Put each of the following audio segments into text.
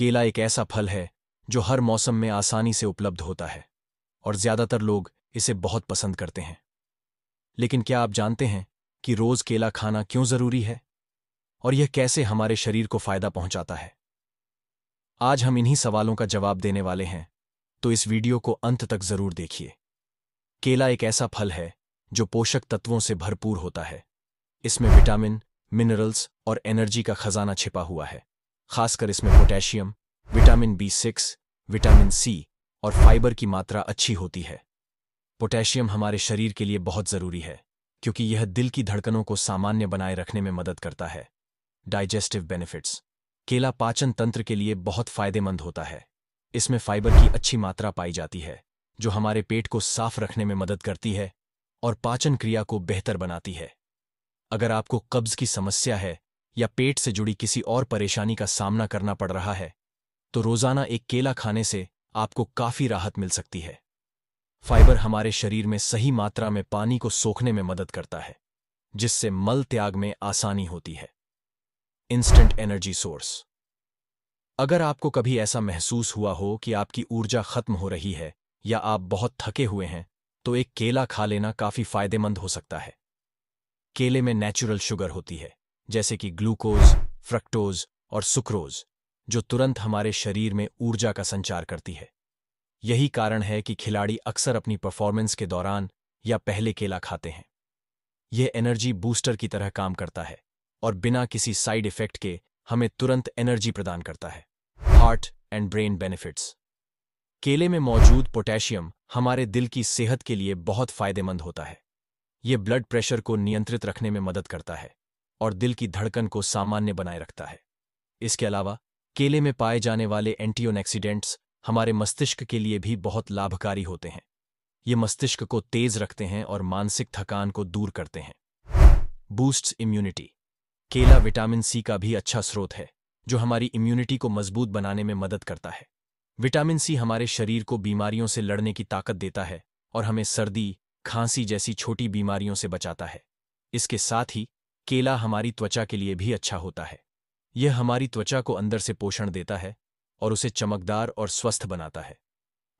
केला एक ऐसा फल है जो हर मौसम में आसानी से उपलब्ध होता है और ज्यादातर लोग इसे बहुत पसंद करते हैं लेकिन क्या आप जानते हैं कि रोज केला खाना क्यों जरूरी है और यह कैसे हमारे शरीर को फायदा पहुंचाता है आज हम इन्हीं सवालों का जवाब देने वाले हैं तो इस वीडियो को अंत तक जरूर देखिए केला एक ऐसा फल है जो पोषक तत्वों से भरपूर होता है इसमें विटामिन मिनरल्स और एनर्जी का खजाना छिपा हुआ है खासकर इसमें potassium vitamin B six vitamin C और फाइबर की मात्रा अच्छी होती है पोटेशियम हमारे शरीर के लिए बहुत ज़रूरी है क्योंकि यह दिल की धड़कनों को सामान्य बनाए रखने में मदद करता है डाइजेस्टिव बेनिफिट्स केला पाचन तंत्र के लिए बहुत फायदेमंद होता है इसमें फाइबर की अच्छी मात्रा पाई जाती है जो हमारे पेट को साफ रखने में मदद करती है और पाचन क्रिया को बेहतर बनाती है अगर आपको कब्ज की समस्या है या पेट से जुड़ी किसी और परेशानी का सामना करना पड़ रहा है तो रोजाना एक केला खाने से आपको काफी राहत मिल सकती है फाइबर हमारे शरीर में सही मात्रा में पानी को सोखने में मदद करता है जिससे मल त्याग में आसानी होती है इंस्टेंट एनर्जी सोर्स अगर आपको कभी ऐसा महसूस हुआ हो कि आपकी ऊर्जा खत्म हो रही है या आप बहुत थके हुए हैं तो एक केला खा लेना काफी फायदेमंद हो सकता है केले में नेचुरल शुगर होती है जैसे कि ग्लूकोज फ्रक्टोज और सुक्रोज जो तुरंत हमारे शरीर में ऊर्जा का संचार करती है यही कारण है कि खिलाड़ी अक्सर अपनी परफॉर्मेंस के दौरान या पहले केला खाते हैं यह एनर्जी बूस्टर की तरह काम करता है और बिना किसी साइड इफेक्ट के हमें तुरंत एनर्जी प्रदान करता है हार्ट एंड ब्रेन बेनिफिट्स केले में मौजूद पोटेशियम हमारे दिल की सेहत के लिए बहुत फायदेमंद होता है ये ब्लड प्रेशर को नियंत्रित रखने में मदद करता है और दिल की धड़कन को सामान्य बनाए रखता है इसके अलावा केले में पाए जाने वाले एक्सीडेंट्स हमारे मस्तिष्क के लिए भी बहुत लाभकारी होते हैं ये मस्तिष्क को तेज रखते हैं और मानसिक थकान को दूर करते हैं बूस्ट इम्यूनिटी केला विटामिन सी का भी अच्छा स्रोत है जो हमारी इम्यूनिटी को मजबूत बनाने में मदद करता है विटामिन सी हमारे शरीर को बीमारियों से लड़ने की ताकत देता है और हमें सर्दी खांसी जैसी छोटी बीमारियों से बचाता है इसके साथ ही केला हमारी त्वचा के लिए भी अच्छा होता है यह हमारी त्वचा को अंदर से पोषण देता है और उसे चमकदार और स्वस्थ बनाता है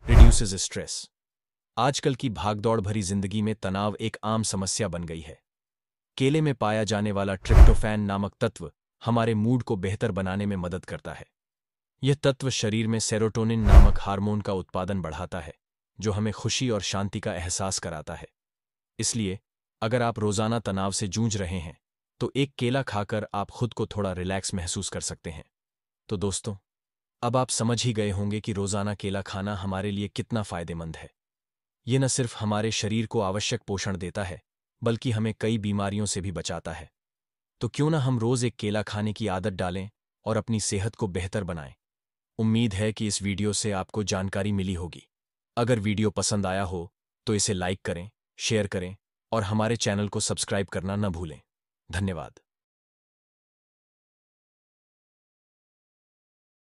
रिड्यूसेज स्ट्रेस आजकल की भागदौड़ भरी जिंदगी में तनाव एक आम समस्या बन गई है केले में पाया जाने वाला ट्रिप्टोफैन नामक तत्व हमारे मूड को बेहतर बनाने में मदद करता है यह तत्व शरीर में सेरोटोनिन नामक हार्मोन का उत्पादन बढ़ाता है जो हमें खुशी और शांति का एहसास कराता है इसलिए अगर आप रोजाना तनाव से जूझ रहे हैं तो एक केला खाकर आप खुद को थोड़ा रिलैक्स महसूस कर सकते हैं तो दोस्तों अब आप समझ ही गए होंगे कि रोज़ाना केला खाना हमारे लिए कितना फ़ायदेमंद है ये न सिर्फ हमारे शरीर को आवश्यक पोषण देता है बल्कि हमें कई बीमारियों से भी बचाता है तो क्यों ना हम रोज़ एक केला खाने की आदत डालें और अपनी सेहत को बेहतर बनाएं उम्मीद है कि इस वीडियो से आपको जानकारी मिली होगी अगर वीडियो पसंद आया हो तो इसे लाइक करें शेयर करें और हमारे चैनल को सब्सक्राइब करना न भूलें धन्यवाद